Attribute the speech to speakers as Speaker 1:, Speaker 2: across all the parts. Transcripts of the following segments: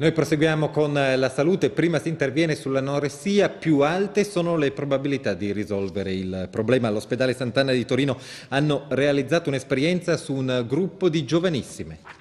Speaker 1: Noi proseguiamo con eh, la salute, prima si interviene sull'anoressia, più alte sono le probabilità di risolvere il problema. All'ospedale Sant'Anna di Torino hanno realizzato un'esperienza su un gruppo di giovanissime.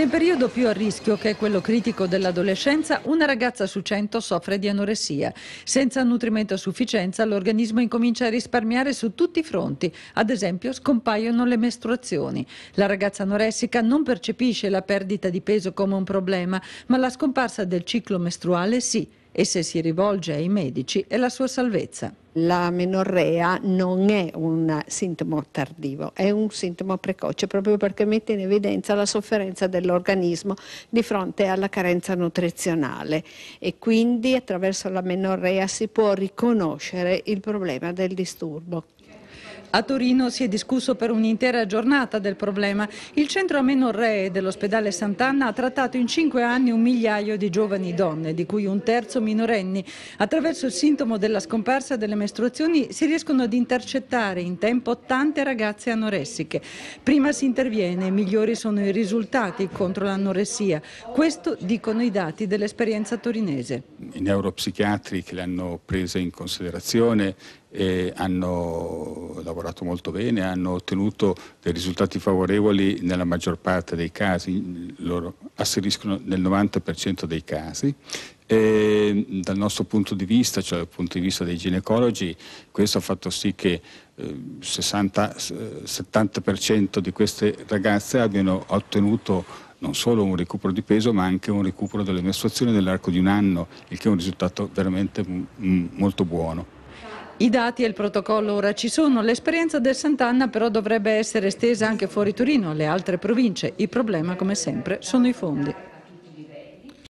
Speaker 2: Nel periodo più a rischio, che è quello critico dell'adolescenza, una ragazza su 100 soffre di anoressia. Senza nutrimento a sufficienza, l'organismo incomincia a risparmiare su tutti i fronti. Ad esempio, scompaiono le mestruazioni. La ragazza anoressica non percepisce la perdita di peso come un problema, ma la scomparsa del ciclo mestruale sì, e se si rivolge ai medici è la sua salvezza
Speaker 3: la menorrea non è un sintomo tardivo, è un sintomo precoce proprio perché mette in evidenza la sofferenza dell'organismo di fronte alla carenza nutrizionale e quindi attraverso la menorrea si può riconoscere il problema del disturbo.
Speaker 2: A Torino si è discusso per un'intera giornata del problema. Il centro amenorree dell'ospedale Sant'Anna ha trattato in cinque anni un migliaio di giovani donne, di cui un terzo minorenni, attraverso il sintomo della scomparsa delle mestruazioni si riescono ad intercettare in tempo tante ragazze anoressiche. Prima si interviene, migliori sono i risultati contro l'anoressia. Questo dicono i dati dell'esperienza torinese.
Speaker 4: I neuropsichiatri che l'hanno presa in considerazione e eh, hanno lavorato molto bene, hanno ottenuto dei risultati favorevoli nella maggior parte dei casi, loro asseriscono nel 90% dei casi. E dal nostro punto di vista, cioè dal punto di vista dei ginecologi, questo ha fatto sì che 60-70% eh, eh, di queste ragazze abbiano ottenuto non solo un recupero di peso ma anche un recupero delle mestruazioni nell'arco di un anno, il che è un risultato veramente molto buono.
Speaker 2: I dati e il protocollo ora ci sono, l'esperienza del Sant'Anna però dovrebbe essere estesa anche fuori Torino, alle altre province. Il problema, come sempre, sono i fondi.